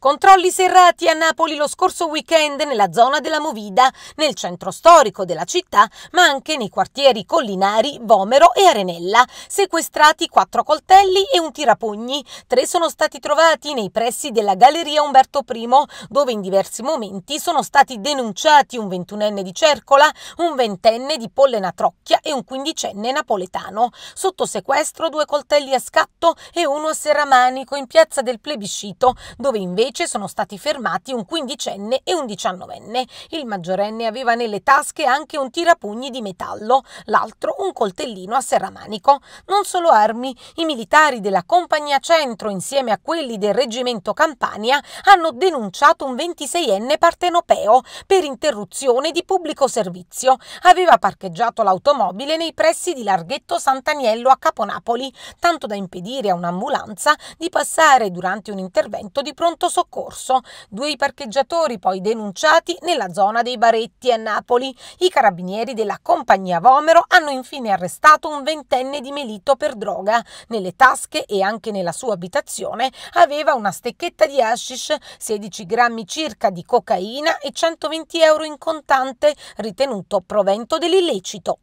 Controlli serrati a Napoli lo scorso weekend nella zona della Movida, nel centro storico della città, ma anche nei quartieri Collinari, Vomero e Arenella. Sequestrati quattro coltelli e un tirapugni. Tre sono stati trovati nei pressi della Galleria Umberto I, dove in diversi momenti sono stati denunciati un ventunenne di Cercola, un ventenne di Pollena Trocchia e un quindicenne napoletano. Sotto sequestro due coltelli a scatto e uno a serramanico in piazza del Plebiscito, dove invece invece sono stati fermati un quindicenne e un diciannovenne. Il maggiorenne aveva nelle tasche anche un tirapugni di metallo, l'altro un coltellino a serramanico. Non solo armi, i militari della Compagnia Centro insieme a quelli del Reggimento Campania hanno denunciato un 26enne partenopeo per interruzione di pubblico servizio. Aveva parcheggiato l'automobile nei pressi di Larghetto Sant'Aniello a Caponapoli, tanto da impedire a un'ambulanza di passare durante un intervento di pronto soccorso soccorso. Due parcheggiatori poi denunciati nella zona dei Baretti a Napoli. I carabinieri della compagnia Vomero hanno infine arrestato un ventenne di Melito per droga. Nelle tasche e anche nella sua abitazione aveva una stecchetta di hashish, 16 grammi circa di cocaina e 120 euro in contante, ritenuto provento dell'illecito.